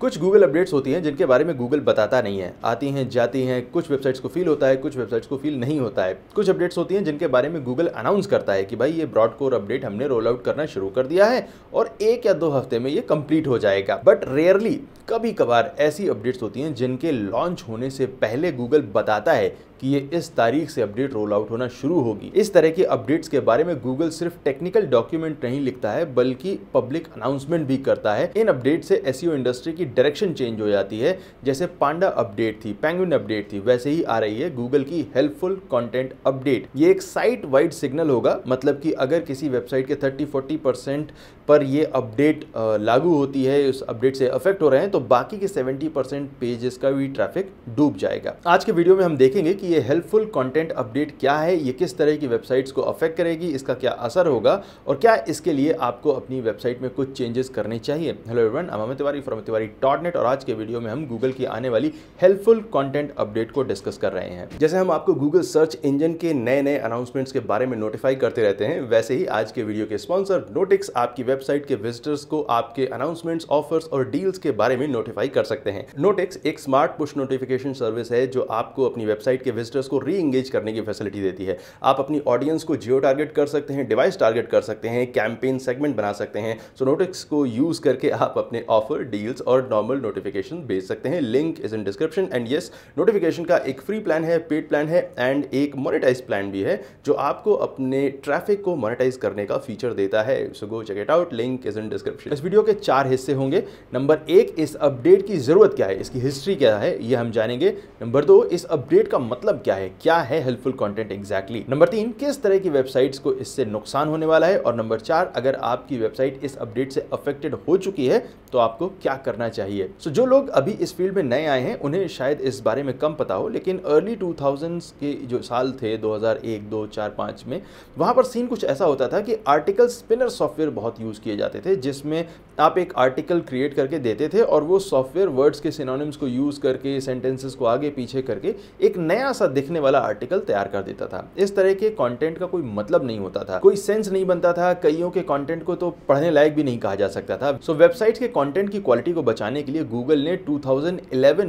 कुछ Google updates होती हैं जिनके बारे में गूगल बताता नहीं है आती हैं जाती हैं कुछ वेबसाइट्स को फील होता है कुछ वेबसाइट्स को फील नहीं होता है कुछ अपडेट्स होती हैं जिनके बारे में गूगल अनाउंस करता है कि भाई ये ब्रॉड कोर अपडेट हमने रोल आउट करना शुरू कर दिया है और एक या दो हफ्ते में ये कंप्लीट हो जाएगा बट रेयरली कभी कभार ऐसी अपडेट्स होती हैं जिनके लॉन्च होने से पहले गूगल बताता है कि ये इस तारीख से अपडेट रोल आउट होना शुरू होगी इस तरह की अपडेट्स के बारे में गूगल सिर्फ टेक्निकल डॉक्यूमेंट नहीं लिखता है बल्कि पब्लिक अनाउंसमेंट भी करता है इन अपडेट से एस इंडस्ट्री e की डायरेक्शन चेंज हो जाती है जैसे पांडा अपडेट थी पैंगविन अपडेट थी वैसे ही आ रही है गूगल की हेल्पफुल कॉन्टेंट अपडेट ये एक साइट वाइड सिग्नल होगा मतलब कि अगर किसी वेबसाइट के थर्टी फोर्टी परसेंट पर यह अपडेट लागू होती है उस अपडेट से अफेक्ट हो रहे हैं तो बाकी के सेवेंटी परसेंट पेजेस का भी ट्रैफिक डूब जाएगा आज के वीडियो में हम देखेंगे कि ये हेल्पफुल कंटेंट अपडेट क्या है ये किस तरह की वेबसाइट्स को अफेक्ट करेगी इसका क्या असर होगा और क्या इसके लिए आपको अपनी वेबसाइट में कुछ चेंजेस करने चाहिए hello everyone Aman Tiwari from Tiwari dot net और आज के वीडियो में हम गूगल की आने वाली हेल्पफुल कॉन्टेंट अपडेट को डिस्कस कर रहे हैं जैसे हम आपको गूगल सर्च इंजन के नए नए अनाउंसमेंट्स के बारे में नोटिफाई करते रहते हैं वैसे ही आज के वीडियो के स्पॉन्सर नोटिक्स आपकी वेबसाइट के विजिटर्स को आपके अनाउंसमेंट्स ऑफर्स और डील्स के बारे में नोटिफाई कर सकते हैं नोटिक्स एक स्मार्ट पुश नोटिफिकेशन सर्विस है जो आपको अपनी वेबसाइट के विजिटर्स को री एंगेज करने की फैसिलिटी देती है आप अपनी ऑडियंस को जियो टारगेट कर सकते हैं डिवाइस टारगेट कर सकते हैं कैंपेन सेगमेंट बना सकते हैं सो नोटिक्स को यूज़ करके आप अपने ऑफर डील्स और नॉर्मल नोटिफिकेशन भेज सकते हैं link is in description and yes notification का एक फ्री प्लान है पेड प्लान है एंड एक मोनिटाइज प्लान भी है जो आपको अपने ट्रैफिक को मोनिटाइज करने का फीचर देता है so go check it out link is in description इस वीडियो के चार हिस्से होंगे नंबर एक इस अपडेट की ज़रूरत क्या है इसकी हिस्ट्री क्या है ये हम जानेंगे नंबर दो इस अपडेट का मतलब मतलब क्या है क्या है हेल्पफुल कॉन्टेंट एग्जैक्टली नंबर तीन किस तरह की वेबसाइट को इससे नुकसान होने वाला है और नंबर चार अगर आपकी वेबसाइट इस अपडेट से अफेक्टेड हो चुकी है तो आपको क्या करना चाहिए सो so, जो लोग अभी इस फील्ड में नए आए हैं उन्हें शायद इस बारे में कम पता हो लेकिन अर्ली टू के जो साल थे 2001, 2, 4, 5 में वहाँ पर सीन कुछ ऐसा होता था कि आर्टिकल स्पिनर सॉफ्टवेयर बहुत यूज़ किए जाते थे जिसमें आप एक आर्टिकल क्रिएट करके देते थे और वो सॉफ्टवेयर वर्ड्स के सिनोनिम्स को यूज़ करके सेंटेंसेस को आगे पीछे करके एक नया सा दिखने वाला आर्टिकल तैयार कर देता था इस तरह के कॉन्टेंट का कोई मतलब नहीं होता था कोई सेंस नहीं बनता था कईयों के कॉन्टेंट को तो पढ़ने लायक भी नहीं कहा जा सकता था सो वेबसाइट के कॉन्टेंट की क्वालिटी को बचाने के लिए गूगल ने टू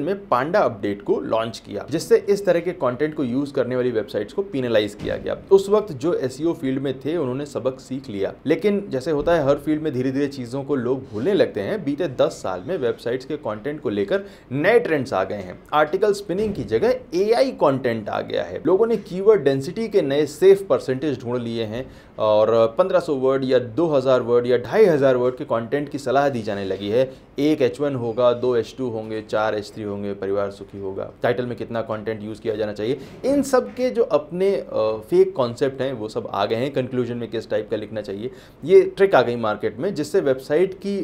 में पांडा अपडेट को लॉन्च किया जिससे इस तरह के कॉन्टेंट को यूज करने वाली वेबसाइट्स को पिनलाइज किया गया उस वक्त जो एस फील्ड e में थे उन्होंने सबक सीख लिया लेकिन जैसे होता है हर फील्ड में धीरे धीरे चीजों को लोग लोग भूलने लगते हैं बीते 10 साल में वेबसाइट्स के कंटेंट को लेकर नए ट्रेंड्स आ गए हैं आर्टिकल स्पिनिंग की जगह एआई कंटेंट आ गया है लोगों ने कीवर्ड डेंसिटी के नए सेफ परसेंटेज ढूंढ लिए हैं और 1500 वर्ड या 2000 वर्ड या ढाई वर्ड के कॉन्टेंट की सलाह दी जाने लगी है एक एच होगा दो एच होंगे चार एच होंगे परिवार सुखी होगा टाइटल में कितना कॉन्टेंट यूज़ किया जाना चाहिए इन सब के जो अपने फेक कॉन्सेप्ट हैं वो सब आ गए हैं कंक्लूजन में किस टाइप का लिखना चाहिए ये ट्रिक आ गई मार्केट में जिससे वेबसाइट की की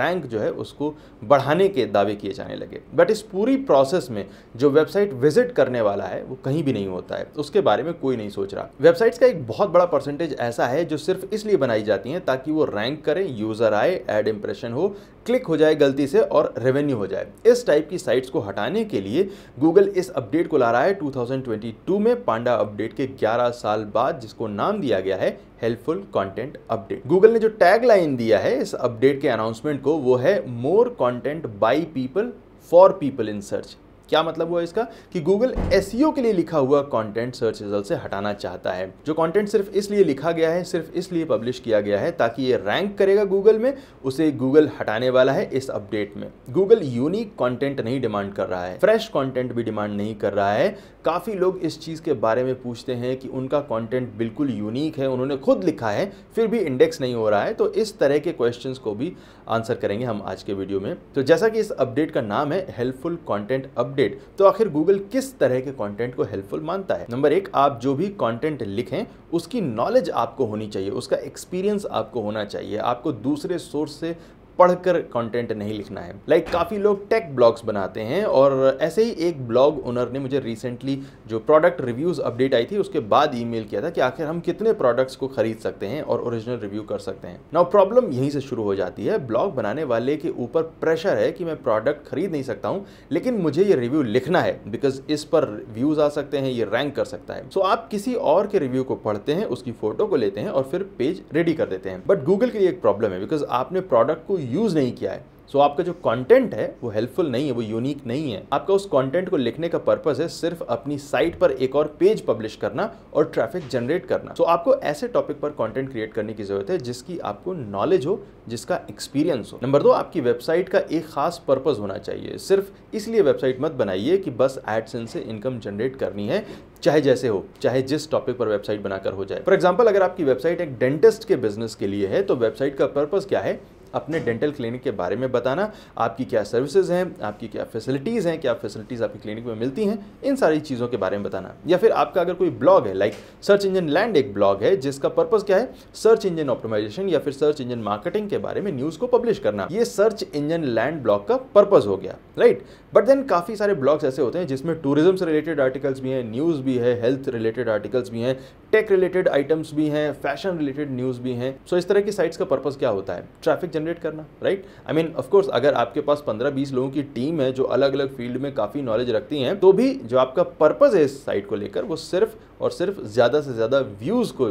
रैंक जो है उसको बढ़ाने के दावे किए जाने लगे बट इस पूरी प्रोसेस में जो वेबसाइट विजिट करने वाला है वो कहीं भी नहीं होता है उसके बारे में कोई नहीं सोच रहा वेबसाइट्स का एक बहुत बड़ा परसेंटेज ऐसा है जो सिर्फ इसलिए बनाई जाती हैं ताकि वो रैंक करें यूज़र आए एड इम्प्रेशन हो क्लिक हो जाए गलती से और रेवेन्यू हो जाए इस टाइप की साइट्स को हटाने के लिए गूगल इस अपडेट को ला रहा है 2022 में पांडा अपडेट के 11 साल बाद जिसको नाम दिया गया है हेल्पफुल कंटेंट अपडेट गूगल ने जो टैगलाइन दिया है इस अपडेट के अनाउंसमेंट को वो है more content by people for people in search क्या मतलब हुआ इसका कि गूगल एस e के लिए लिखा हुआ कॉन्टेंट सर्च रिजल्ट से हटाना चाहता है जो कॉन्टेंट सिर्फ इसलिए लिखा गया है सिर्फ इसलिए पब्लिश किया गया है ताकि ये रैंक करेगा गूगल में उसे गूगल हटाने वाला है इस अपडेट में गूगल यूनिक कॉन्टेंट नहीं डिमांड कर रहा है फ्रेश कॉन्टेंट भी डिमांड नहीं कर रहा है काफ़ी लोग इस चीज़ के बारे में पूछते हैं कि उनका कॉन्टेंट बिल्कुल यूनिक है उन्होंने खुद लिखा है फिर भी इंडेक्स नहीं हो रहा है तो इस तरह के क्वेश्चन को भी आंसर करेंगे हम आज के वीडियो में तो जैसा कि इस अपडेट का नाम है हेल्पफुल कॉन्टेंट अपडेट अपडेट तो आखिर गूगल किस तरह के कंटेंट को हेल्पफुल मानता है नंबर एक आप जो भी कंटेंट लिखें उसकी नॉलेज आपको होनी चाहिए उसका एक्सपीरियंस आपको होना चाहिए आपको दूसरे सोर्स से पढ़कर कंटेंट नहीं लिखना है लाइक like, काफ़ी लोग टेक ब्लॉग्स बनाते हैं और ऐसे ही एक ब्लॉग ओनर ने मुझे रिसेंटली जो प्रोडक्ट रिव्यूज़ अपडेट आई थी उसके बाद ईमेल किया था कि आखिर हम कितने प्रोडक्ट्स को खरीद सकते हैं और ओरिजिनल रिव्यू कर सकते हैं नाउ प्रॉब्लम यहीं से शुरू हो जाती है ब्लॉग बनाने वाले के ऊपर प्रेशर है कि मैं प्रोडक्ट खरीद नहीं सकता हूँ लेकिन मुझे ये रिव्यू लिखना है बिकॉज इस पर व्यूज़ आ सकते हैं ये रैंक कर सकता है सो so, आप किसी और के रिव्यू को पढ़ते हैं उसकी फोटो को लेते हैं और फिर पेज रेडी कर देते हैं बट गूगल के लिए एक प्रॉब्लम है बिकॉज आपने प्रोडक्ट को यूज़ नहीं किया है सो so, आपका जो कंटेंट है वो हेल्पफुल नहीं है वो यूनिक नहीं है आपका उस कंटेंट को लिखने का पर्पस है सिर्फ अपनी साइट पर एक और पेज पब्लिश करना और ट्रैफिक जनरेट करना सो so, आपको ऐसे टॉपिक पर कंटेंट क्रिएट करने की जरूरत है जिसकी आपको नॉलेज हो जिसका एक्सपीरियंस हो नंबर दो आपकी वेबसाइट का एक खास पर्पज होना चाहिए सिर्फ इसलिए वेबसाइट मत बनाइए कि बस एडसेंस से इनकम जनरेट करनी है चाहे जैसे हो चाहे जिस टॉपिक पर वेबसाइट बनाकर हो जाए फॉर एग्जाम्पल अगर आपकी वेबसाइट एक डेंटिस्ट के बिजनेस के लिए है तो वेबसाइट का पर्पज क्या है अपने डेंटल क्लिनिक के बारे में बताना आपकी क्या सर्विसेज हैं आपकी क्या फैसिलिटीज़ हैं क्या फैसिलिटीज़ आपकी क्लिनिक में मिलती हैं इन सारी चीज़ों के बारे में बताना या फिर आपका अगर कोई ब्लॉग है लाइक सर्च इंजन लैंड एक ब्लॉग है जिसका पर्पज़ क्या है सर्च इंजन ऑप्टोमाइजेशन या फिर सर्च इंजन मार्केटिंग के बारे में न्यूज़ को पब्लिश करना ये सर्च इंजन लैंड ब्लॉग का पर्पज़ हो गया राइट बट देन काफ़ी सारे ब्लॉग्स ऐसे होते हैं जिसमें टूरिज्म से रिलेटेड आर्टिकल्स भी हैं न्यूज़ भी है हेल्थ रिलेटेड आर्टिकल्स भी हैं टेक रिलेटेड आइटम्स भी हैं फैशन रिलेटेड न्यूज़ भी हैं सो इस तरह की साइट्स का पर्पज़ क्या होता है ट्रैफिक जनरेट करना राइट आई मीन ऑफकोर्स अगर आपके पास पंद्रह बीस लोगों की टीम है जो अलग अलग फील्ड में काफ़ी नॉलेज रखती हैं तो भी जो आपका पर्पज़ है इस साइट को लेकर वो सिर्फ और सिर्फ ज़्यादा से ज़्यादा व्यूज़ को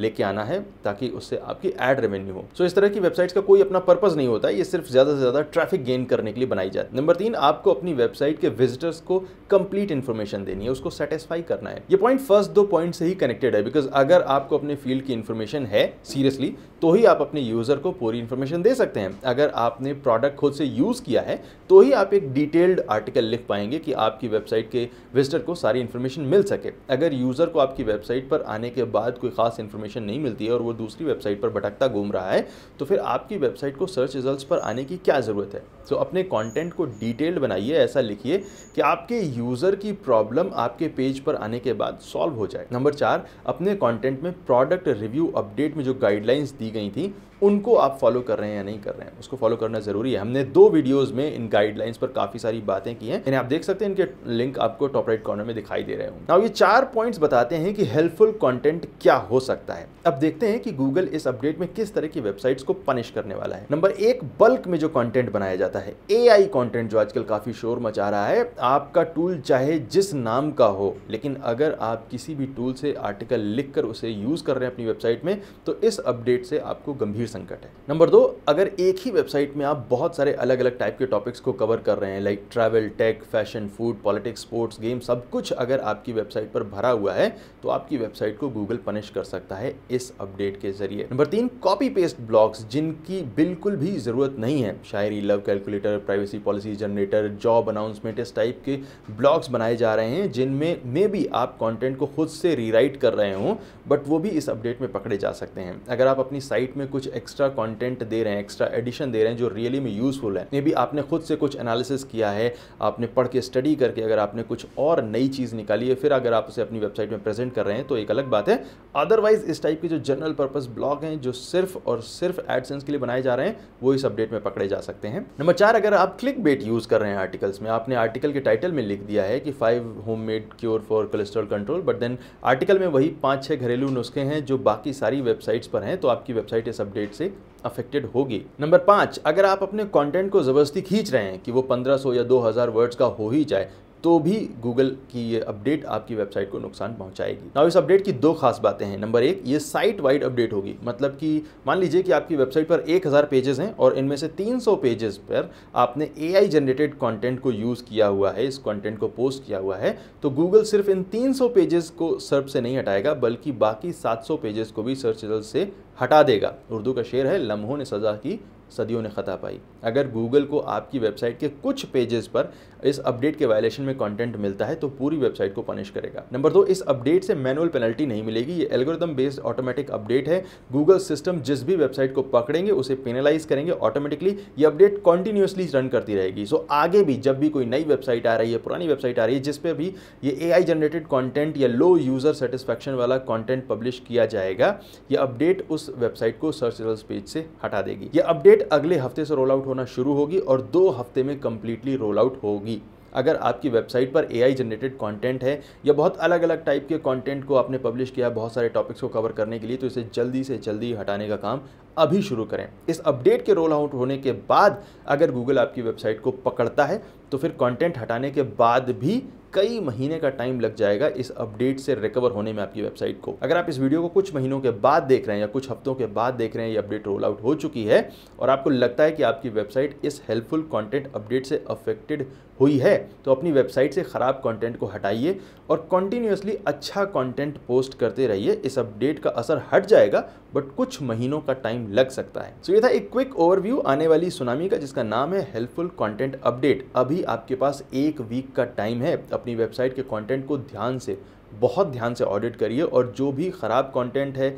लेके आना है ताकि उससे आपकी एड रेवेन्यू हो सो so, इस तरह की वेबसाइट्स का कोई अपना पर्पज नहीं होता ये सिर्फ ज़्यादा से ज़्यादा ट्रैफिक गेन करने के लिए बनाई जाती है नंबर तीन आपको अपनी वेबसाइट के विजिटर्स को कंप्लीट इन्फॉर्मेशन देनी है उसको सेटिस्फाई करना है ये पॉइंट फर्स्ट दो पॉइंट से ही कनेक्टेड है बिकॉज अगर आपको अपने फील्ड की इन्फॉर्मेशन है सीरियसली तो ही आप अपने यूज़र को पूरी इन्फॉर्मेशन दे सकते हैं अगर आपने प्रोडक्ट खुद से यूज़ किया है तो ही आप एक डिटेल्ड आर्टिकल लिख पाएंगे कि आपकी वेबसाइट के विजिटर को सारी इन्फॉर्मेशन मिल सके अगर यूज़र को आपकी वेबसाइट पर आने के बाद कोई खास इन्फॉर्मेशन इन्फॉर्मेशन नहीं मिलती है और वो दूसरी वेबसाइट पर भटकता घूम रहा है तो फिर आपकी वेबसाइट को सर्च रिजल्ट पर आने की क्या ज़रूरत है तो अपने कॉन्टेंट को डिटेल्ड बनाइए ऐसा लिखिए कि आपके यूज़र की प्रॉब्लम आपके पेज पर आने के बाद सॉल्व हो जाए नंबर चार अपने कॉन्टेंट में प्रोडक्ट रिव्यू अपडेट में जो गाइडलाइंस दी गई थी उनको आप फॉलो कर रहे हैं या नहीं कर रहे हैं उसको फॉलो करना ज़रूरी है हमने दो वीडियोस में इन गाइडलाइंस पर काफ़ी सारी बातें की हैं आप देख सकते हैं इनके लिंक आपको टॉप राइट कॉर्नर में दिखाई दे रहे होंगे अब ये चार पॉइंट्स बताते हैं कि हेल्पफुल कंटेंट क्या हो सकता है अब देखते हैं कि गूगल इस अपडेट में किस तरह की वेबसाइट्स को पनिश करने वाला है नंबर एक बल्क में जो कॉन्टेंट बनाया जाता है ए आई जो आजकल काफी शोर मचा रहा है आपका टूल चाहे जिस नाम का हो लेकिन अगर आप किसी भी टूल से आर्टिकल लिख उसे यूज कर रहे हैं अपनी वेबसाइट में तो इस अपडेट से आपको गंभीर गंभीर संकट है नंबर दो अगर एक ही वेबसाइट में आप बहुत सारे अलग अलग टाइप के टॉपिक्स को कवर कर रहे हैं like travel tech fashion food politics sports game सब कुछ अगर आपकी वेबसाइट पर भरा हुआ है तो आपकी वेबसाइट को गूगल पनिश कर सकता है इस अपडेट के जरिए नंबर तीन कॉपी पेस्ट ब्लॉग्स जिनकी बिल्कुल भी ज़रूरत नहीं है शायरी love calculator privacy policy generator job announcement इस टाइप के ब्लॉग्स बनाए जा रहे हैं जिनमें मे भी आप कॉन्टेंट को खुद से रीराइट कर रहे हो बट वो भी इस अपडेट में पकड़े जा सकते हैं अगर आप अपनी साइट में कुछ एक्स्ट्रा कंटेंट दे रहे हैं एक्स्ट्रा एडिशन दे रहे हैं जो रियली में यूज़फुल है मे भी आपने खुद से कुछ एनालिसिस किया है आपने पढ़ के स्टडी करके अगर आपने कुछ और नई चीज़ निकाली है फिर अगर आप उसे अपनी वेबसाइट में प्रेजेंट कर रहे हैं तो एक अलग बात है अदरवाइज इस टाइप के जो जनरल पर्पज ब्लॉग हैं जो सिर्फ और सिर्फ एडसेंस के लिए बनाए जा रहे हैं वो इस अपडेट में पकड़े जा सकते हैं नंबर चार अगर आप क्लिक बेट यूज़ कर रहे हैं आर्टिकल्स में आपने आर्टिकल के टाइटल में लिख दिया है कि five home made cure for cholesterol control but then article में वही पांच छह घरेलू नुस्खे हैं जो बाकी सारी वेबसाइट्स पर हैं तो आपकी वेबसाइट इस अपडेट साइड से अफेक्टेड होगी नंबर पाँच अगर आप अपने कंटेंट को ज़बरदस्ती खींच रहे हैं कि वो 1500 या 2000 वर्ड्स का हो ही जाए तो भी गूगल की ये अपडेट आपकी वेबसाइट को नुकसान पहुंचाएगी नाउ इस अपडेट की दो खास बातें हैं नंबर एक ये साइट वाइड अपडेट होगी मतलब कि मान लीजिए कि आपकी वेबसाइट पर 1000 पेजेस हैं और इनमें से 300 पेजेस पर आपने आई जनरेटेड कंटेंट को यूज़ किया हुआ है इस कंटेंट को पोस्ट किया हुआ है तो गूगल सिर्फ इन तीन पेजेस को सर्च से नहीं हटाएगा बल्कि बाकी सात पेजेस को भी सर्च रिजल्ट से हटा देगा उर्दू का शेर है लम्हों ने सज़ा की सदियों ने ख़ता पाई अगर गूगल को आपकी वेबसाइट के कुछ पेजेस पर इस अपडेट के वायलेशन में कंटेंट मिलता है तो पूरी वेबसाइट को पनिश करेगा नंबर दो इस अपडेट से मैनुअल पेनल्टी नहीं मिलेगी ये एल्गोरिदम बेस्ड ऑटोमेटिक अपडेट है गूगल सिस्टम जिस भी वेबसाइट को पकड़ेंगे उसे पेनलाइज करेंगे ऑटोमेटिकली ये अपडेट कॉन्टिन्यूसली रन करती रहेगी सो आगे भी जब भी कोई नई वेबसाइट आ रही है पुरानी वेबसाइट आ रही है जिस पर भी ये ए जनरेटेड कॉन्टेंट या लो यूज़र सेटिस्फैक्शन वाला कॉन्टेंट पब्लिश किया जाएगा यह अपडेट उस वेबसाइट को सर्च रिजल्ट पेज से हटा देगी यह अपडेट अपडेट अगले हफ्ते से रोल आउट होना शुरू होगी और दो हफ्ते में कम्प्लीटली रोल आउट होगी अगर आपकी वेबसाइट पर एआई जनरेटेड कंटेंट है या बहुत अलग अलग टाइप के कंटेंट को आपने पब्लिश किया बहुत सारे टॉपिक्स को कवर करने के लिए तो इसे जल्दी से जल्दी हटाने का काम अभी शुरू करें इस अपडेट के रोल आउट होने के बाद अगर गूगल आपकी वेबसाइट को पकड़ता है तो फिर कंटेंट हटाने के बाद भी कई महीने का टाइम लग जाएगा इस अपडेट से रिकवर होने में आपकी वेबसाइट को अगर आप इस वीडियो को कुछ महीनों के बाद देख रहे हैं या कुछ हफ्तों के बाद देख रहे हैं ये अपडेट रोल आउट हो चुकी है और आपको लगता है कि आपकी वेबसाइट इस हेल्पफुल कंटेंट अपडेट से अफेक्टेड हुई है तो अपनी वेबसाइट से ख़राब कंटेंट को हटाइए और कॉन्टीन्यूसली अच्छा कॉन्टेंट पोस्ट करते रहिए इस अपडेट का असर हट जाएगा बट कुछ महीनों का टाइम लग सकता है सो so ये था एक क्विक ओवरव्यू आने वाली सुनामी का जिसका नाम है हेल्पफुल कंटेंट अपडेट अभी आपके पास एक वीक का टाइम है अपनी वेबसाइट के कंटेंट को ध्यान से बहुत ध्यान से ऑडिट करिए और जो भी ख़राब कंटेंट है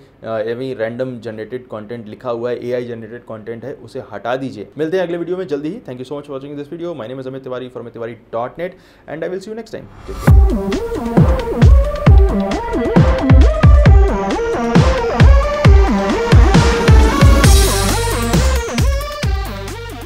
एवं रैंडम जनरेटेड कंटेंट लिखा हुआ है एआई जनरेटेड कंटेंट है उसे हटा दीजिए मिलते हैं अगले वीडियो में जल्दी ही thank you so much watching this video my name is Amit Tiwari from Tiwari dot net and I will see you next time